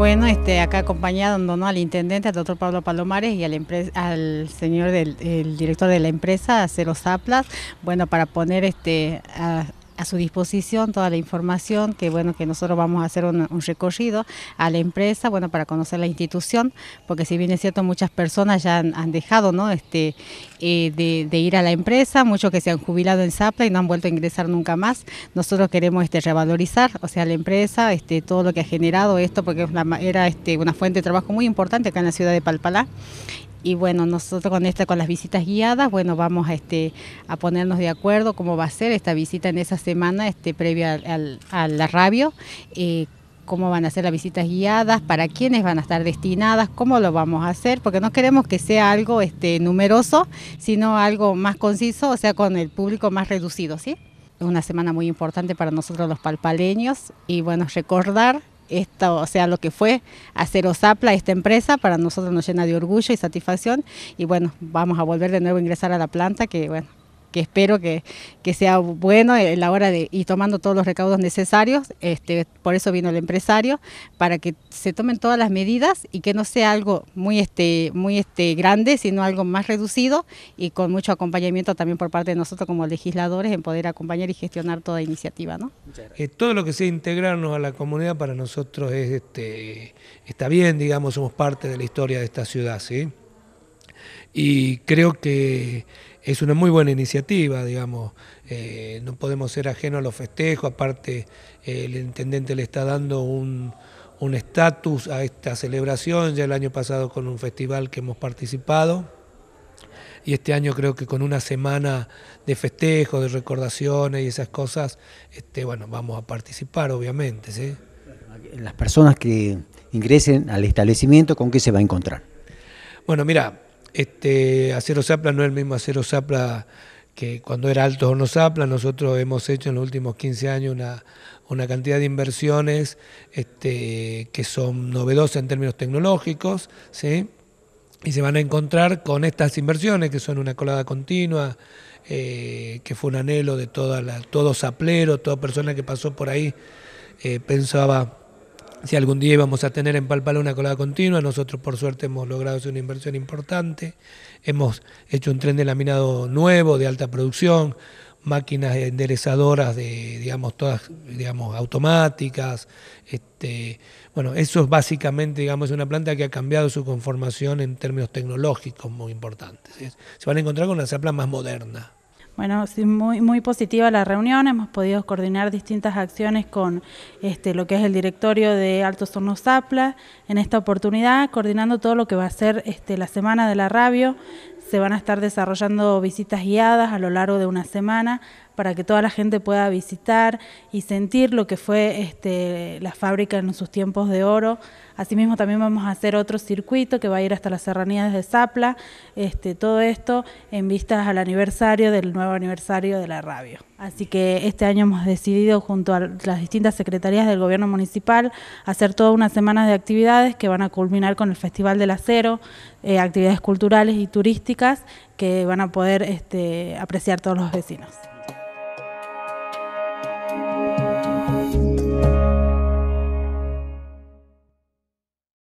Bueno, este, acá acompañado al intendente, al doctor Pablo Palomares y al, al señor del el director de la empresa, Cero Zaplas, bueno, para poner este, a, a su disposición toda la información que bueno que nosotros vamos a hacer un, recorrido a la empresa bueno para conocer la institución porque si bien es cierto muchas personas ya han, dejado no este eh, de, ir a la empresa muchos que se han jubilado en SAPLA y no han vuelto a ingresar nunca más nosotros queremos este revalorizar o sea la empresa este todo lo que ha generado esto porque era este, una fuente de trabajo muy importante acá en la ciudad de Palpalá y bueno, nosotros con esta, con las visitas guiadas, bueno, vamos a, este, a ponernos de acuerdo cómo va a ser esta visita en esa semana este, previa al, al, radio rabio, eh, cómo van a ser las visitas guiadas, para quiénes van a estar destinadas, cómo lo vamos a hacer, porque no queremos que sea algo este, numeroso, sino algo más conciso, o sea, con el público más reducido, ¿sí? Es una semana muy importante para nosotros los palpaleños y bueno, recordar esto, o sea, lo que fue hacer Osapla, esta empresa, para nosotros nos llena de orgullo y satisfacción. Y bueno, vamos a volver de nuevo a ingresar a la planta, que bueno, que espero que, sea bueno en la hora de y tomando todos los recaudos necesarios. Este, por eso vino el empresario, para que se tomen todas las medidas y que no sea algo muy, este, muy este, grande, sino algo más reducido y con mucho acompañamiento también por parte de nosotros como legisladores en poder acompañar y gestionar toda iniciativa. Eh, todo lo que sea integrarnos a la comunidad para nosotros es, este, está bien, digamos, somos parte de la historia de esta ciudad. ¿sí? y creo que es una muy buena iniciativa, digamos. Eh, no podemos ser ajenos a los festejos, aparte eh, el intendente le está dando un estatus a esta celebración, ya el año pasado con un festival que hemos participado y este año creo que con una semana de festejos, de recordaciones y esas cosas, este, bueno, vamos a participar obviamente. ¿sí? Las personas que ingresen al establecimiento, ¿con qué se va a encontrar? Bueno, mira, este acero sapla no es el mismo acero sapla que cuando era alto no sapla. Nosotros hemos hecho en los últimos 15 años una, cantidad de inversiones este, que son novedosas en términos tecnológicos, ¿sí? y se van a encontrar con estas inversiones que son una colada continua, eh, que fue un anhelo de toda la, todo saplero, toda persona que pasó por ahí eh, pensaba si algún día íbamos a tener en Palpalo una colada continua, nosotros por suerte hemos logrado hacer una inversión importante, hemos hecho un tren de laminado nuevo, de alta producción, máquinas enderezadoras de, digamos, todas, digamos, automáticas, este, bueno, eso es básicamente, digamos, una planta que ha cambiado su conformación en términos tecnológicos muy importantes. Se van a encontrar con una zapla más moderna. Bueno, muy, muy positiva la reunión. Hemos podido coordinar distintas acciones con este, lo que es el directorio de Altos Hornos Zapla en esta oportunidad, coordinando todo lo que va a ser este, la semana de la radio, se van a estar desarrollando visitas guiadas a lo largo de una semana para que toda la gente pueda visitar y sentir lo que fue este, la fábrica en sus tiempos de oro. Asimismo también vamos a hacer otro circuito que va a ir hasta las serranías de Zapla, este, todo esto en vistas al aniversario del nuevo aniversario de la radio. Así que este año hemos decidido, junto a las distintas secretarías del gobierno municipal, hacer toda una semana de actividades que van a culminar con el Festival del Acero, eh, actividades culturales y turísticas que van a poder este, apreciar todos los vecinos.